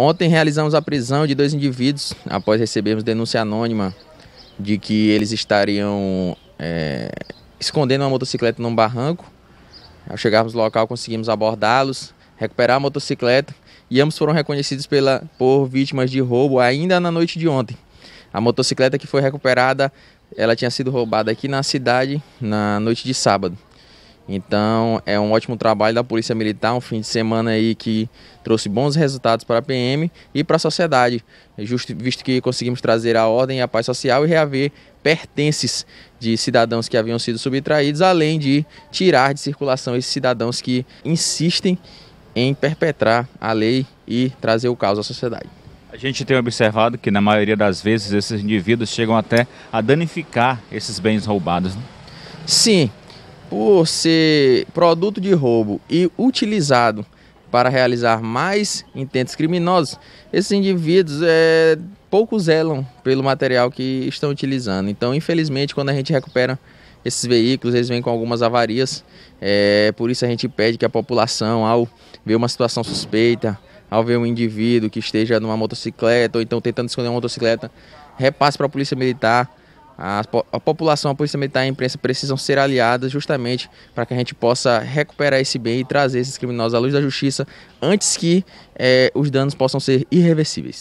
Ontem realizamos a prisão de dois indivíduos após recebermos denúncia anônima de que eles estariam é, escondendo uma motocicleta num barranco. Ao chegarmos no local, conseguimos abordá-los, recuperar a motocicleta e ambos foram reconhecidos pela, por vítimas de roubo ainda na noite de ontem. A motocicleta que foi recuperada, ela tinha sido roubada aqui na cidade na noite de sábado. Então é um ótimo trabalho da Polícia Militar, um fim de semana aí que trouxe bons resultados para a PM e para a sociedade, justo, visto que conseguimos trazer a ordem e a paz social e reaver pertences de cidadãos que haviam sido subtraídos, além de tirar de circulação esses cidadãos que insistem em perpetrar a lei e trazer o caos à sociedade. A gente tem observado que, na maioria das vezes, esses indivíduos chegam até a danificar esses bens roubados. Né? Sim, por ser produto de roubo e utilizado para realizar mais intentos criminosos, esses indivíduos é, poucos zelam pelo material que estão utilizando. Então, infelizmente, quando a gente recupera esses veículos, eles vêm com algumas avarias. É, por isso a gente pede que a população, ao ver uma situação suspeita, ao ver um indivíduo que esteja numa motocicleta ou então tentando esconder uma motocicleta, repasse para a Polícia Militar a, a população, a polícia militar e a imprensa precisam ser aliadas justamente para que a gente possa recuperar esse bem e trazer esses criminosos à luz da justiça antes que eh, os danos possam ser irreversíveis.